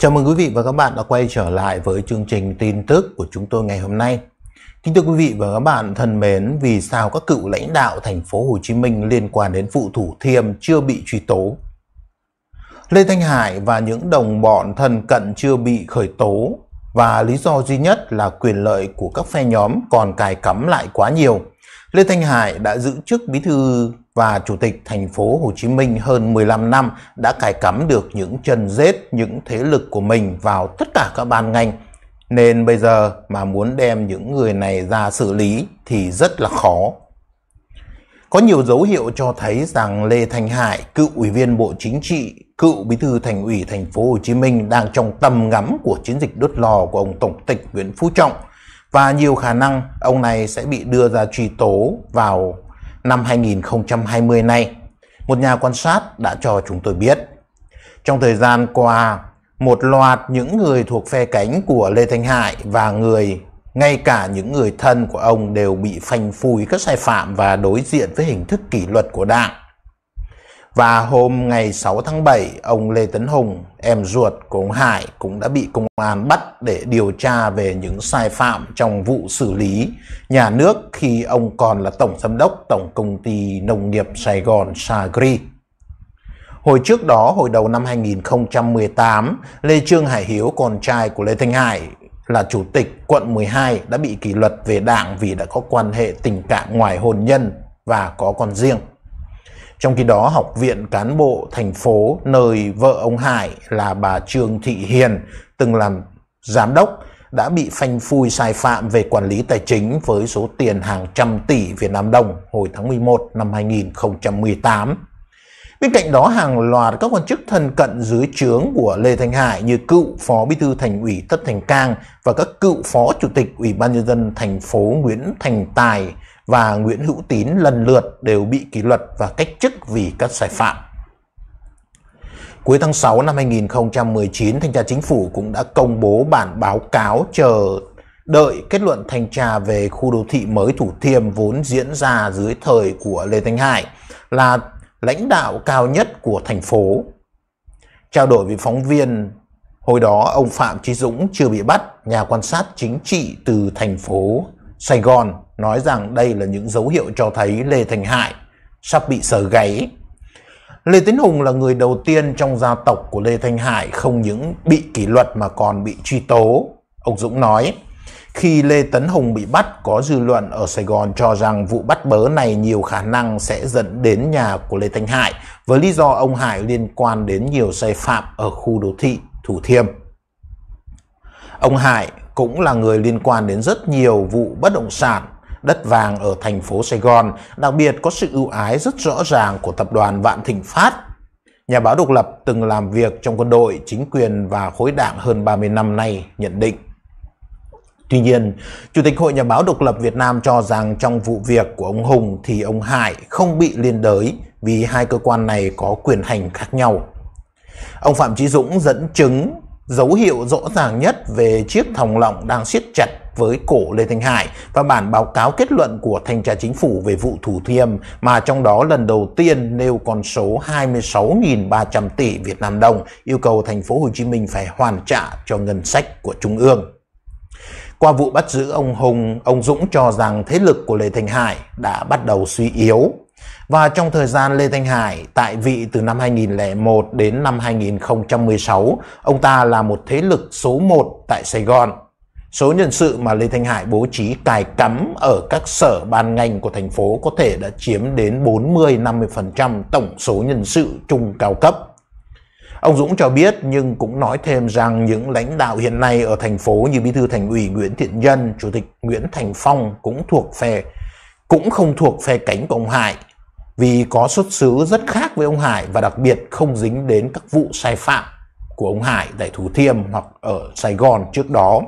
Chào mừng quý vị và các bạn đã quay trở lại với chương trình tin tức của chúng tôi ngày hôm nay. Kính thưa quý vị và các bạn thân mến, vì sao các cựu lãnh đạo thành phố Hồ Chí Minh liên quan đến vụ Thủ Thiêm chưa bị truy tố? Lê Thanh Hải và những đồng bọn thân cận chưa bị khởi tố và lý do duy nhất là quyền lợi của các phe nhóm còn cài cắm lại quá nhiều – Lê Thanh Hải đã giữ chức bí thư và chủ tịch thành phố Hồ Chí Minh hơn 15 năm đã cài cắm được những chân rết, những thế lực của mình vào tất cả các ban ngành. Nên bây giờ mà muốn đem những người này ra xử lý thì rất là khó. Có nhiều dấu hiệu cho thấy rằng Lê Thanh Hải, cựu ủy viên Bộ Chính trị, cựu bí thư thành ủy thành phố Hồ Chí Minh đang trong tầm ngắm của chiến dịch đốt lò của ông Tổng tịch Nguyễn Phú Trọng – và nhiều khả năng ông này sẽ bị đưa ra truy tố vào năm 2020 này. Một nhà quan sát đã cho chúng tôi biết. Trong thời gian qua, một loạt những người thuộc phe cánh của Lê Thanh Hải và người ngay cả những người thân của ông đều bị phanh phui các sai phạm và đối diện với hình thức kỷ luật của đảng. Và hôm ngày 6 tháng 7, ông Lê Tấn Hùng, em ruột của ông Hải cũng đã bị công an bắt để điều tra về những sai phạm trong vụ xử lý nhà nước khi ông còn là tổng giám đốc tổng công ty nông nghiệp Sài Gòn Sagri. Hồi trước đó, hồi đầu năm 2018, Lê Trương Hải Hiếu, con trai của Lê Thanh Hải, là chủ tịch quận 12 đã bị kỷ luật về đảng vì đã có quan hệ tình cảm ngoài hôn nhân và có con riêng. Trong khi đó, Học viện Cán bộ thành phố nơi vợ ông Hải là bà Trương Thị Hiền từng làm giám đốc đã bị phanh phui sai phạm về quản lý tài chính với số tiền hàng trăm tỷ Việt Nam đồng hồi tháng 11 năm 2018. Bên cạnh đó, hàng loạt các quan chức thân cận dưới trướng của Lê Thanh Hải như cựu phó bí thư thành ủy Tất Thành Cang và các cựu phó chủ tịch Ủy ban nhân dân thành phố Nguyễn Thành Tài và Nguyễn Hữu Tín lần lượt đều bị kỷ luật và cách chức vì các sai phạm. Cuối tháng 6 năm 2019, Thanh tra Chính phủ cũng đã công bố bản báo cáo chờ đợi kết luận thanh tra về khu đô thị mới Thủ Thiêm vốn diễn ra dưới thời của Lê Thanh Hải là lãnh đạo cao nhất của thành phố. Trao đổi với phóng viên, hồi đó ông Phạm Trí Dũng chưa bị bắt, nhà quan sát chính trị từ thành phố Sài Gòn nói rằng đây là những dấu hiệu cho thấy Lê Thành Hải sắp bị sờ gáy. Lê Tiến Hùng là người đầu tiên trong gia tộc của Lê Thanh Hải không những bị kỷ luật mà còn bị truy tố. Ông Dũng nói, khi Lê Tấn Hùng bị bắt, có dư luận ở Sài Gòn cho rằng vụ bắt bớ này nhiều khả năng sẽ dẫn đến nhà của Lê Thanh Hải với lý do ông Hải liên quan đến nhiều sai phạm ở khu đô thị Thủ Thiêm. Ông Hải cũng là người liên quan đến rất nhiều vụ bất động sản, đất vàng ở thành phố Sài Gòn, đặc biệt có sự ưu ái rất rõ ràng của tập đoàn Vạn Thịnh Phát. Nhà báo độc lập từng làm việc trong quân đội, chính quyền và khối đảng hơn 30 năm nay nhận định. Tuy nhiên, Chủ tịch Hội Nhà báo Độc lập Việt Nam cho rằng trong vụ việc của ông Hùng thì ông Hải không bị liên đới vì hai cơ quan này có quyền hành khác nhau. Ông Phạm Chí Dũng dẫn chứng Dấu hiệu rõ ràng nhất về chiếc thòng lọng đang siết chặt với cổ Lê Thanh Hải và bản báo cáo kết luận của Thanh tra Chính phủ về vụ Thủ Thiêm mà trong đó lần đầu tiên nêu con số 26.300 tỷ Việt Nam đồng yêu cầu thành phố Hồ Chí Minh phải hoàn trả cho ngân sách của Trung ương. Qua vụ bắt giữ ông Hùng, ông Dũng cho rằng thế lực của Lê Thanh Hải đã bắt đầu suy yếu và trong thời gian Lê Thanh Hải tại vị từ năm 2001 đến năm 2016, ông ta là một thế lực số 1 tại Sài Gòn. Số nhân sự mà Lê Thanh Hải bố trí cài cắm ở các sở ban ngành của thành phố có thể đã chiếm đến 40-50% tổng số nhân sự trung cao cấp. Ông Dũng cho biết nhưng cũng nói thêm rằng những lãnh đạo hiện nay ở thành phố như Bí thư Thành ủy Nguyễn Thiện Nhân, Chủ tịch Nguyễn Thành Phong cũng thuộc phe cũng không thuộc phe cánh của ông Hải vì có xuất xứ rất khác với ông Hải và đặc biệt không dính đến các vụ sai phạm của ông Hải tại Thủ Thiêm hoặc ở Sài Gòn trước đó.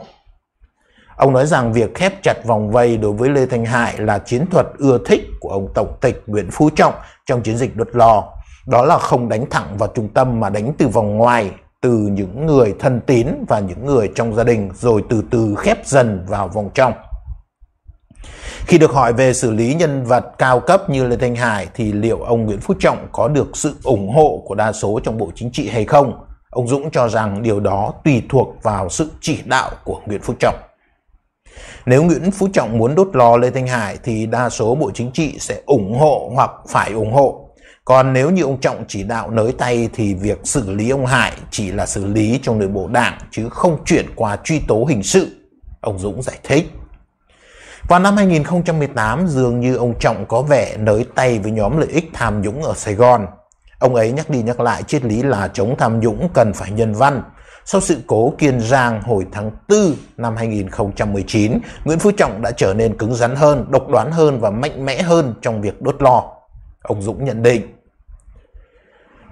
Ông nói rằng việc khép chặt vòng vây đối với Lê Thanh Hải là chiến thuật ưa thích của ông Tổng tịch Nguyễn Phú Trọng trong chiến dịch đột lò. Đó là không đánh thẳng vào trung tâm mà đánh từ vòng ngoài, từ những người thân tín và những người trong gia đình rồi từ từ khép dần vào vòng trong. Khi được hỏi về xử lý nhân vật cao cấp như Lê Thanh Hải thì liệu ông Nguyễn Phú Trọng có được sự ủng hộ của đa số trong Bộ Chính trị hay không? Ông Dũng cho rằng điều đó tùy thuộc vào sự chỉ đạo của Nguyễn Phú Trọng. Nếu Nguyễn Phú Trọng muốn đốt lò Lê Thanh Hải thì đa số Bộ Chính trị sẽ ủng hộ hoặc phải ủng hộ. Còn nếu như ông Trọng chỉ đạo nới tay thì việc xử lý ông Hải chỉ là xử lý trong nội bộ đảng chứ không chuyển qua truy tố hình sự. Ông Dũng giải thích. Vào năm 2018, dường như ông Trọng có vẻ nới tay với nhóm lợi ích tham nhũng ở Sài Gòn. Ông ấy nhắc đi nhắc lại triết lý là chống tham nhũng cần phải nhân văn. Sau sự cố Kiên Giang hồi tháng 4 năm 2019, Nguyễn Phú Trọng đã trở nên cứng rắn hơn, độc đoán hơn và mạnh mẽ hơn trong việc đốt lò. Ông Dũng nhận định.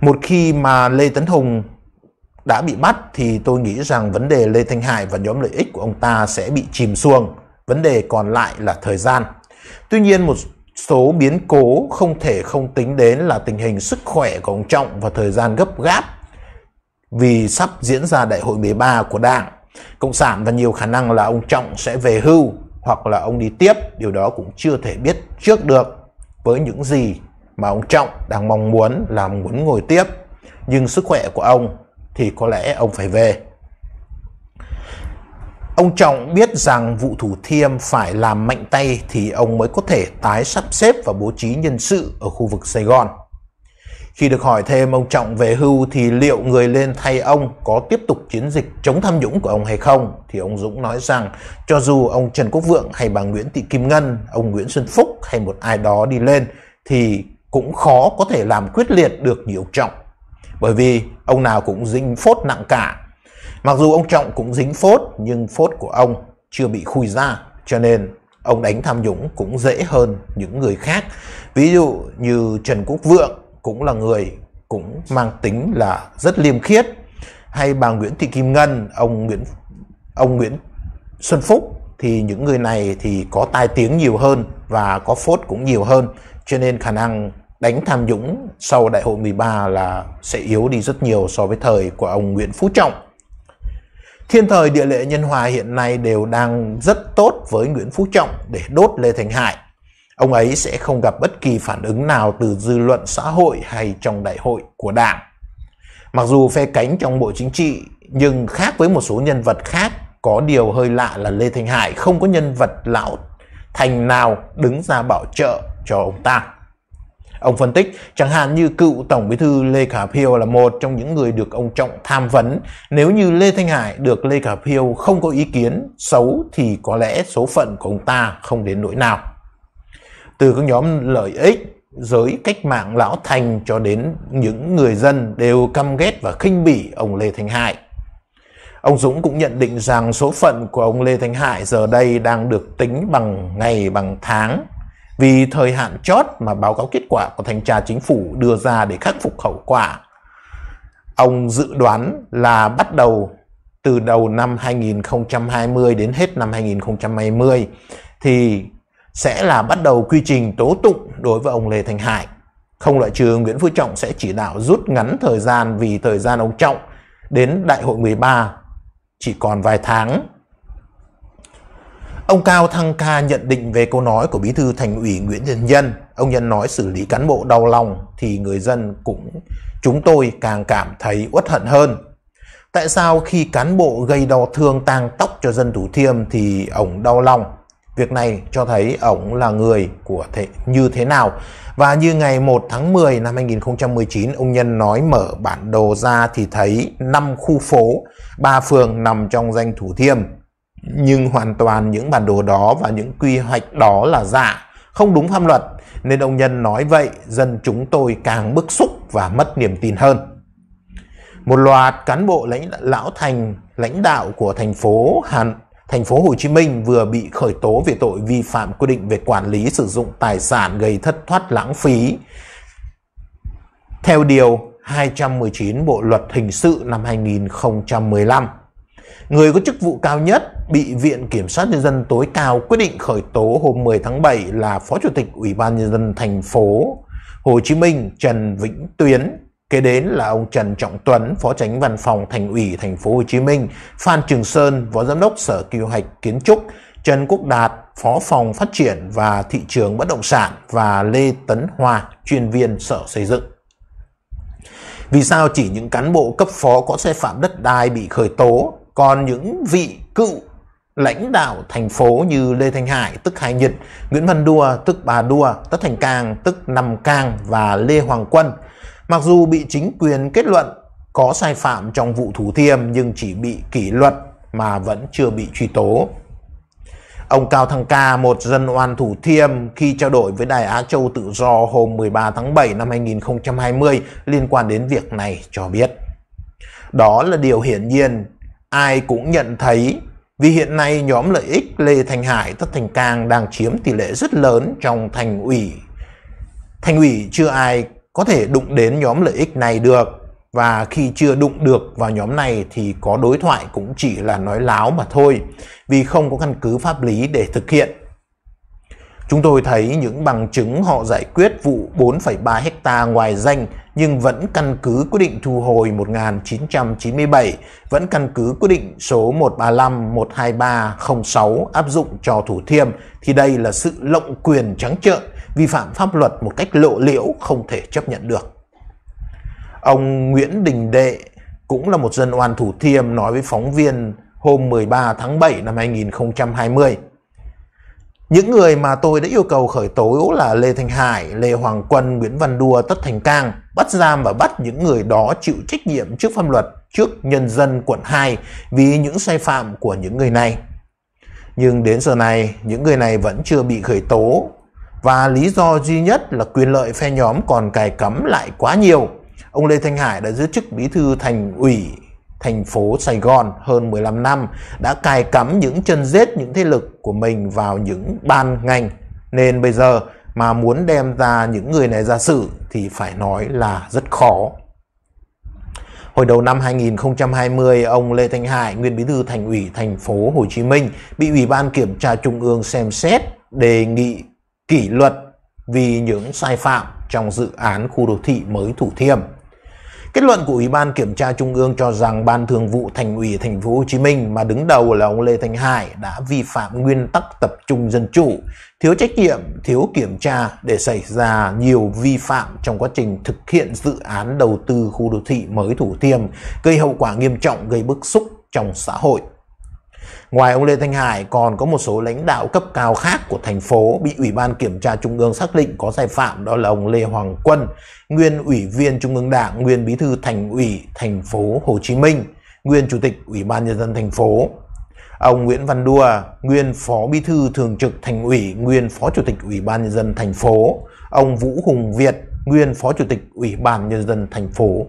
Một khi mà Lê Tấn Hùng đã bị bắt thì tôi nghĩ rằng vấn đề Lê Thanh Hải và nhóm lợi ích của ông ta sẽ bị chìm xuồng. Vấn đề còn lại là thời gian. Tuy nhiên một số biến cố không thể không tính đến là tình hình sức khỏe của ông Trọng và thời gian gấp gáp vì sắp diễn ra đại hội 13 của Đảng, Cộng sản và nhiều khả năng là ông Trọng sẽ về hưu hoặc là ông đi tiếp, điều đó cũng chưa thể biết trước được với những gì mà ông Trọng đang mong muốn là muốn ngồi tiếp. Nhưng sức khỏe của ông thì có lẽ ông phải về. Ông Trọng biết rằng vụ Thủ Thiêm phải làm mạnh tay thì ông mới có thể tái sắp xếp và bố trí nhân sự ở khu vực Sài Gòn. Khi được hỏi thêm ông Trọng về hưu thì liệu người lên thay ông có tiếp tục chiến dịch chống tham nhũng của ông hay không? Thì ông Dũng nói rằng cho dù ông Trần Quốc Vượng hay bà Nguyễn Thị Kim Ngân, ông Nguyễn Xuân Phúc hay một ai đó đi lên thì cũng khó có thể làm quyết liệt được như ông Trọng. Bởi vì ông nào cũng dính phốt nặng cả Mặc dù ông Trọng cũng dính phốt nhưng phốt của ông chưa bị khui ra cho nên ông đánh tham nhũng cũng dễ hơn những người khác. Ví dụ như Trần Quốc Vượng cũng là người cũng mang tính là rất liêm khiết hay bà Nguyễn Thị Kim Ngân, ông Nguyễn ông Nguyễn Xuân Phúc thì những người này thì có tai tiếng nhiều hơn và có phốt cũng nhiều hơn cho nên khả năng đánh tham nhũng sau đại hội 13 là sẽ yếu đi rất nhiều so với thời của ông Nguyễn Phú Trọng. Thiên thời địa lệ nhân hòa hiện nay đều đang rất tốt với Nguyễn Phú Trọng để đốt Lê Thành Hải. Ông ấy sẽ không gặp bất kỳ phản ứng nào từ dư luận xã hội hay trong đại hội của Đảng. Mặc dù phe cánh trong Bộ Chính trị, nhưng khác với một số nhân vật khác, có điều hơi lạ là Lê Thành Hải không có nhân vật lão thành nào đứng ra bảo trợ cho ông ta. Ông phân tích, chẳng hạn như cựu Tổng bí thư Lê Khả Phiêu là một trong những người được ông Trọng tham vấn. Nếu như Lê Thanh Hải được Lê Khả Phiêu không có ý kiến xấu thì có lẽ số phận của ông ta không đến nỗi nào. Từ các nhóm lợi ích, giới cách mạng lão thành cho đến những người dân đều căm ghét và khinh bỉ ông Lê Thanh Hải. Ông Dũng cũng nhận định rằng số phận của ông Lê Thanh Hải giờ đây đang được tính bằng ngày bằng tháng vì thời hạn chót mà báo cáo kết quả của thanh tra chính phủ đưa ra để khắc phục hậu quả. Ông dự đoán là bắt đầu từ đầu năm 2020 đến hết năm 2020 thì sẽ là bắt đầu quy trình tố tụng đối với ông Lê Thành Hải. Không loại trừ Nguyễn Phú Trọng sẽ chỉ đạo rút ngắn thời gian vì thời gian ông Trọng đến đại hội 13 chỉ còn vài tháng Ông Cao Thăng Ca nhận định về câu nói của Bí thư Thành ủy Nguyễn Thiện Nhân. Ông Nhân nói xử lý cán bộ đau lòng thì người dân cũng chúng tôi càng cảm thấy uất hận hơn. Tại sao khi cán bộ gây đau thương tang tóc cho dân Thủ Thiêm thì ổng đau lòng? Việc này cho thấy ổng là người của thế, như thế nào. Và như ngày 1 tháng 10 năm 2019, ông Nhân nói mở bản đồ ra thì thấy 5 khu phố, 3 phường nằm trong danh Thủ Thiêm nhưng hoàn toàn những bản đồ đó và những quy hoạch đó là giả, không đúng pháp luật, nên ông Nhân nói vậy dân chúng tôi càng bức xúc và mất niềm tin hơn. Một loạt cán bộ lãnh lão thành lãnh đạo của thành phố Hà thành phố Hồ Chí Minh vừa bị khởi tố về tội vi phạm quy định về quản lý sử dụng tài sản gây thất thoát lãng phí. Theo điều 219 Bộ luật hình sự năm 2015 Người có chức vụ cao nhất bị Viện Kiểm sát Nhân dân tối cao quyết định khởi tố hôm 10 tháng 7 là Phó Chủ tịch Ủy ban Nhân dân thành phố Hồ Chí Minh Trần Vĩnh Tuyến. Kế đến là ông Trần Trọng Tuấn, Phó Tránh Văn phòng Thành ủy Thành phố Hồ Chí Minh, Phan Trường Sơn, Phó Giám đốc Sở Quy hoạch Kiến trúc, Trần Quốc Đạt, Phó phòng Phát triển và Thị trường Bất động sản và Lê Tấn Hòa, chuyên viên Sở Xây dựng. Vì sao chỉ những cán bộ cấp phó có sai phạm đất đai bị khởi tố còn những vị cựu lãnh đạo thành phố như Lê Thanh Hải tức Hải Nhật, Nguyễn Văn Đua tức Bà Đua, Tất Thành Càng tức Nằm Càng và Lê Hoàng Quân. Mặc dù bị chính quyền kết luận có sai phạm trong vụ Thủ Thiêm nhưng chỉ bị kỷ luật mà vẫn chưa bị truy tố. Ông Cao Thăng Ca, một dân oan thủ thiêm khi trao đổi với Đài Á Châu Tự Do hôm 13 tháng 7 năm 2020 liên quan đến việc này cho biết. Đó là điều hiển nhiên ai cũng nhận thấy vì hiện nay nhóm lợi ích Lê Thành Hải Tất Thành Cang đang chiếm tỷ lệ rất lớn trong thành ủy. Thành ủy chưa ai có thể đụng đến nhóm lợi ích này được và khi chưa đụng được vào nhóm này thì có đối thoại cũng chỉ là nói láo mà thôi vì không có căn cứ pháp lý để thực hiện. Chúng tôi thấy những bằng chứng họ giải quyết vụ 4,3 hecta ngoài danh nhưng vẫn căn cứ quyết định thu hồi 1997, vẫn căn cứ quyết định số 135-12306 áp dụng cho Thủ Thiêm thì đây là sự lộng quyền trắng trợn, vi phạm pháp luật một cách lộ liễu không thể chấp nhận được. Ông Nguyễn Đình Đệ cũng là một dân oan Thủ Thiêm nói với phóng viên hôm 13 tháng 7 năm 2020. Những người mà tôi đã yêu cầu khởi tố là Lê Thanh Hải, Lê Hoàng Quân, Nguyễn Văn Đua, Tất Thành Cang bắt giam và bắt những người đó chịu trách nhiệm trước pháp luật, trước nhân dân quận 2 vì những sai phạm của những người này. Nhưng đến giờ này, những người này vẫn chưa bị khởi tố và lý do duy nhất là quyền lợi phe nhóm còn cài cấm lại quá nhiều. Ông Lê Thanh Hải đã giữ chức bí thư thành ủy thành phố Sài Gòn hơn 15 năm đã cài cắm những chân rết những thế lực của mình vào những ban ngành nên bây giờ mà muốn đem ra những người này ra xử thì phải nói là rất khó. Hồi đầu năm 2020, ông Lê Thanh Hải, nguyên bí thư thành ủy thành phố Hồ Chí Minh, bị Ủy ban Kiểm tra Trung ương xem xét đề nghị kỷ luật vì những sai phạm trong dự án khu đô thị mới Thủ Thiêm. Kết luận của Ủy ban Kiểm tra Trung ương cho rằng Ban Thường vụ Thành ủy Thành phố Hồ Chí Minh mà đứng đầu là ông Lê Thành Hải đã vi phạm nguyên tắc tập trung dân chủ, thiếu trách nhiệm, thiếu kiểm tra để xảy ra nhiều vi phạm trong quá trình thực hiện dự án đầu tư khu đô thị mới Thủ Thiêm, gây hậu quả nghiêm trọng gây bức xúc trong xã hội. Ngoài ông Lê Thanh Hải còn có một số lãnh đạo cấp cao khác của thành phố bị Ủy ban Kiểm tra Trung ương xác định có sai phạm đó là ông Lê Hoàng Quân, nguyên ủy viên Trung ương Đảng, nguyên bí thư thành ủy thành phố Hồ Chí Minh, nguyên chủ tịch Ủy ban Nhân dân thành phố. Ông Nguyễn Văn Đua, nguyên phó bí thư thường trực thành ủy, nguyên phó chủ tịch Ủy ban Nhân dân thành phố. Ông Vũ Hùng Việt, nguyên phó chủ tịch Ủy ban Nhân dân thành phố.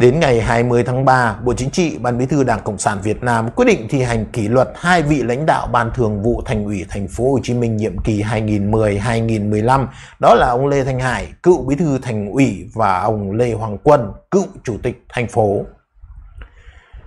Đến ngày 20 tháng 3, Bộ Chính trị, Ban Bí thư Đảng Cộng sản Việt Nam quyết định thi hành kỷ luật hai vị lãnh đạo Ban Thường vụ Thành ủy Thành phố Hồ Chí Minh nhiệm kỳ 2010-2015, đó là ông Lê Thanh Hải, cựu Bí thư Thành ủy và ông Lê Hoàng Quân, cựu Chủ tịch thành phố.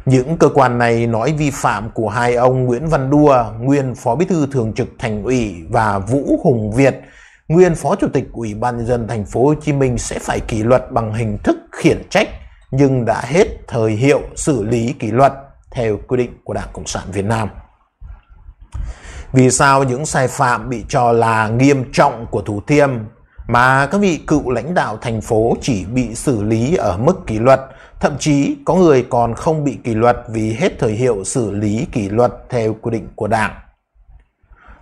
Những cơ quan này nói vi phạm của hai ông Nguyễn Văn Đua, nguyên Phó Bí thư Thường trực Thành ủy và Vũ Hùng Việt, nguyên Phó Chủ tịch Ủy ban nhân dân thành phố Hồ Chí Minh sẽ phải kỷ luật bằng hình thức khiển trách nhưng đã hết thời hiệu xử lý kỷ luật theo quy định của Đảng Cộng sản Việt Nam. Vì sao những sai phạm bị cho là nghiêm trọng của Thủ Thiêm mà các vị cựu lãnh đạo thành phố chỉ bị xử lý ở mức kỷ luật, thậm chí có người còn không bị kỷ luật vì hết thời hiệu xử lý kỷ luật theo quy định của Đảng.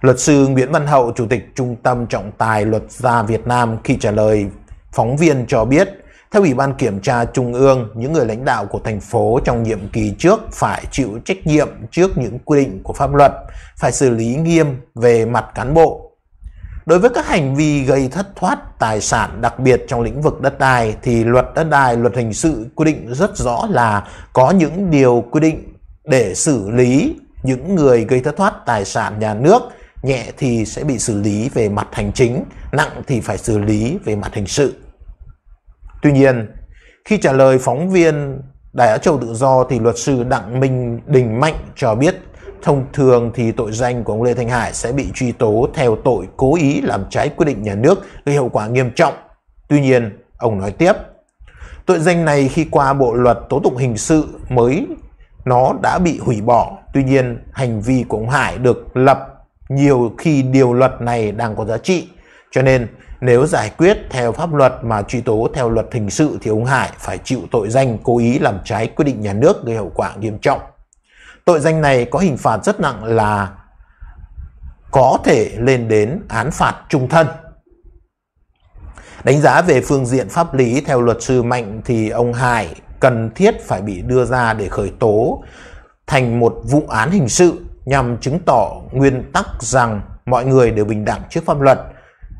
Luật sư Nguyễn Văn Hậu, Chủ tịch Trung tâm Trọng tài Luật gia Việt Nam khi trả lời phóng viên cho biết theo Ủy ban Kiểm tra Trung ương, những người lãnh đạo của thành phố trong nhiệm kỳ trước phải chịu trách nhiệm trước những quy định của pháp luật, phải xử lý nghiêm về mặt cán bộ. Đối với các hành vi gây thất thoát tài sản đặc biệt trong lĩnh vực đất đai thì luật đất đai, luật hình sự quy định rất rõ là có những điều quy định để xử lý những người gây thất thoát tài sản nhà nước nhẹ thì sẽ bị xử lý về mặt hành chính, nặng thì phải xử lý về mặt hình sự. Tuy nhiên, khi trả lời phóng viên Đài Á Châu Tự Do thì luật sư Đặng Minh Đình Mạnh cho biết thông thường thì tội danh của ông Lê Thanh Hải sẽ bị truy tố theo tội cố ý làm trái quyết định nhà nước gây hậu quả nghiêm trọng. Tuy nhiên, ông nói tiếp, tội danh này khi qua bộ luật tố tụng hình sự mới nó đã bị hủy bỏ. Tuy nhiên, hành vi của ông Hải được lập nhiều khi điều luật này đang có giá trị. Cho nên, nếu giải quyết theo pháp luật mà truy tố theo luật hình sự thì ông Hải phải chịu tội danh cố ý làm trái quyết định nhà nước gây hậu quả nghiêm trọng. Tội danh này có hình phạt rất nặng là có thể lên đến án phạt trung thân. Đánh giá về phương diện pháp lý theo luật sư Mạnh thì ông Hải cần thiết phải bị đưa ra để khởi tố thành một vụ án hình sự nhằm chứng tỏ nguyên tắc rằng mọi người đều bình đẳng trước pháp luật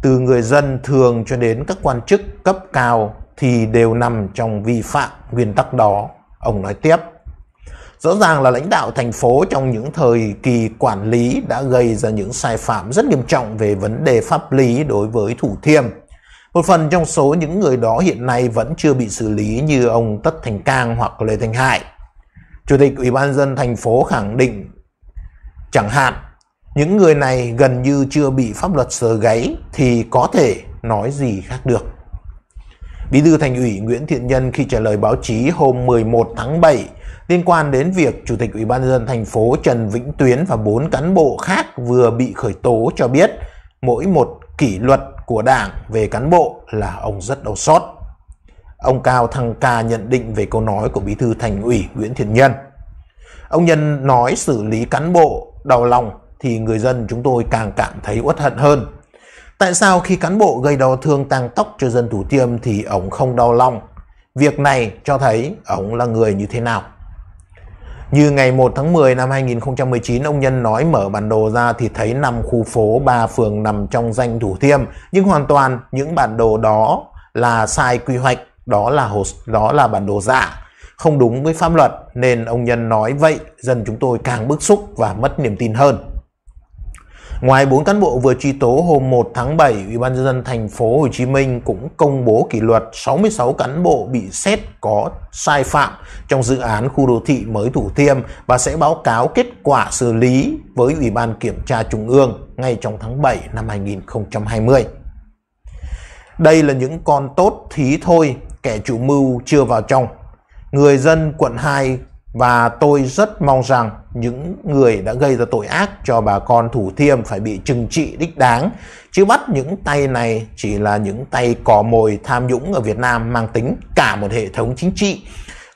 từ người dân thường cho đến các quan chức cấp cao thì đều nằm trong vi phạm nguyên tắc đó, ông nói tiếp. Rõ ràng là lãnh đạo thành phố trong những thời kỳ quản lý đã gây ra những sai phạm rất nghiêm trọng về vấn đề pháp lý đối với Thủ Thiêm. Một phần trong số những người đó hiện nay vẫn chưa bị xử lý như ông Tất Thành Cang hoặc Lê Thành Hải. Chủ tịch Ủy ban dân thành phố khẳng định chẳng hạn những người này gần như chưa bị pháp luật sờ gáy thì có thể nói gì khác được. Bí thư Thành ủy Nguyễn Thiện Nhân khi trả lời báo chí hôm 11 tháng 7 liên quan đến việc Chủ tịch Ủy ban nhân dân thành phố Trần Vĩnh Tuyến và 4 cán bộ khác vừa bị khởi tố cho biết mỗi một kỷ luật của Đảng về cán bộ là ông rất đau xót. Ông Cao Thăng Ca nhận định về câu nói của Bí thư Thành ủy Nguyễn Thiện Nhân. Ông Nhân nói xử lý cán bộ đau lòng thì người dân chúng tôi càng cảm thấy uất hận hơn. Tại sao khi cán bộ gây đau thương tăng tóc cho dân Thủ Tiêm thì ông không đau lòng? Việc này cho thấy ông là người như thế nào. Như ngày 1 tháng 10 năm 2019, ông Nhân nói mở bản đồ ra thì thấy 5 khu phố 3 phường nằm trong danh Thủ Thiêm, nhưng hoàn toàn những bản đồ đó là sai quy hoạch, đó là hồ, đó là bản đồ giả, không đúng với pháp luật nên ông Nhân nói vậy, dân chúng tôi càng bức xúc và mất niềm tin hơn. Ngoài 4 cán bộ vừa truy tố hôm 1 tháng 7, Ủy ban nhân dân thành phố Hồ Chí Minh cũng công bố kỷ luật 66 cán bộ bị xét có sai phạm trong dự án khu đô thị mới Thủ Thiêm và sẽ báo cáo kết quả xử lý với Ủy ban kiểm tra Trung ương ngay trong tháng 7 năm 2020. Đây là những con tốt thí thôi, kẻ chủ mưu chưa vào trong. Người dân quận 2 và tôi rất mong rằng những người đã gây ra tội ác cho bà con Thủ Thiêm phải bị trừng trị đích đáng. Chứ bắt những tay này chỉ là những tay cò mồi tham nhũng ở Việt Nam mang tính cả một hệ thống chính trị.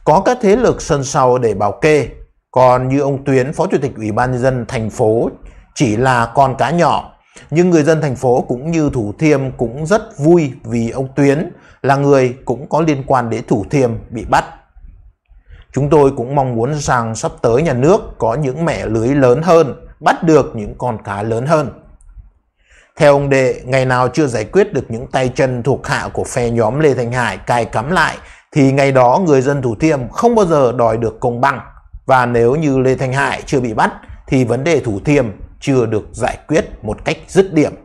Có các thế lực sân sau để bảo kê. Còn như ông Tuyến, Phó Chủ tịch Ủy ban Nhân dân thành phố chỉ là con cá nhỏ. Nhưng người dân thành phố cũng như Thủ Thiêm cũng rất vui vì ông Tuyến là người cũng có liên quan đến Thủ Thiêm bị bắt Chúng tôi cũng mong muốn rằng sắp tới nhà nước có những mẻ lưới lớn hơn, bắt được những con cá lớn hơn. Theo ông Đệ, ngày nào chưa giải quyết được những tay chân thuộc hạ của phe nhóm Lê Thành Hải cài cắm lại, thì ngày đó người dân Thủ Thiêm không bao giờ đòi được công bằng. Và nếu như Lê Thành Hải chưa bị bắt, thì vấn đề Thủ Thiêm chưa được giải quyết một cách dứt điểm.